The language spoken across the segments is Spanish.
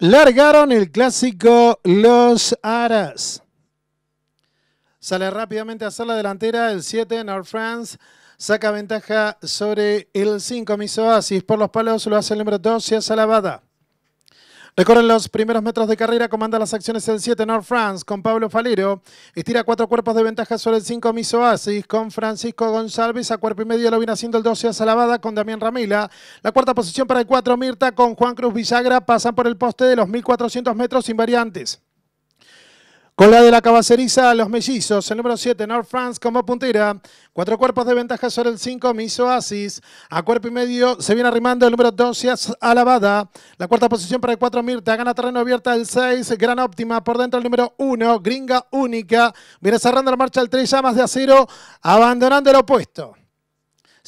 Largaron el clásico Los Aras. Sale rápidamente a hacer la delantera el 7, North France. Saca ventaja sobre el 5, Misoasis. Por los palos lo hace el número 2, la Salavada. Recorren los primeros metros de carrera, comanda las acciones el 7 North France con Pablo Falero. Estira cuatro cuerpos de ventaja sobre el 5 Miss con Francisco González. A cuerpo y medio lo viene haciendo el 12 Salavada, con Damián Ramila. La cuarta posición para el 4 Mirta con Juan Cruz Villagra. Pasan por el poste de los 1400 metros invariantes cola la de la cabaceriza, los mellizos, el número 7, North France como puntera. Cuatro cuerpos de ventaja sobre el 5, Miss Oasis. A cuerpo y medio se viene arrimando el número 12, Alabada. La cuarta posición para el 4, Mirta. Gana terreno abierta el 6, Gran Óptima. Por dentro el número 1, Gringa Única. Viene cerrando la marcha el 3, Llamas de Acero, abandonando el opuesto.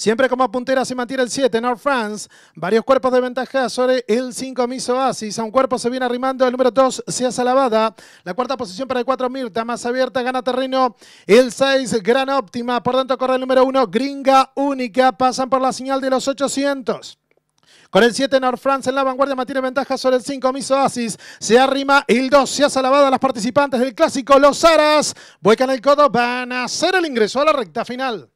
Siempre como puntera se mantiene el 7, North France. Varios cuerpos de ventaja sobre el 5, Miss Oasis. A un cuerpo se viene arrimando el número 2, Sea Salavada. La cuarta posición para el 4, Mirta. Más abierta, gana terreno el 6, Gran Óptima. Por tanto, corre el número 1, Gringa Única. Pasan por la señal de los 800. Con el 7 North France en la vanguardia mantiene ventaja sobre el 5 Miss Oasis. Se arrima el 2. Se ha a las participantes del clásico. Los Aras vuelcan el codo. Van a hacer el ingreso a la recta final.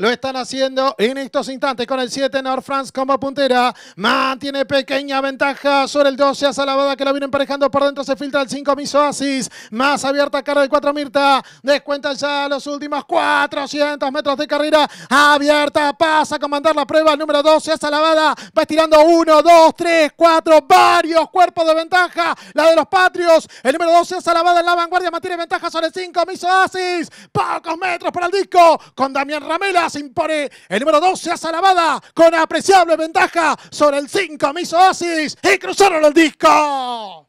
Lo están haciendo en estos instantes con el 7 North France como puntera. Mantiene pequeña ventaja sobre el 12 a Salavada que la viene emparejando por dentro. Se filtra el 5 Misoasis. Más abierta cara de 4 Mirta. Descuenta ya los últimos 400 metros de carrera. Abierta. Pasa a comandar la prueba. El número 12 a Salavada. Va estirando 1, 2, 3, 4. Varios cuerpos de ventaja. La de los patrios. El número 12 a Salavada en la vanguardia. Mantiene ventaja sobre el 5 Misoasis. Pocos metros para el disco. Con Damián Ramela se impone. El número 12 a Salavada con apreciable ventaja sobre el 5. Miso Oasis y cruzaron el disco.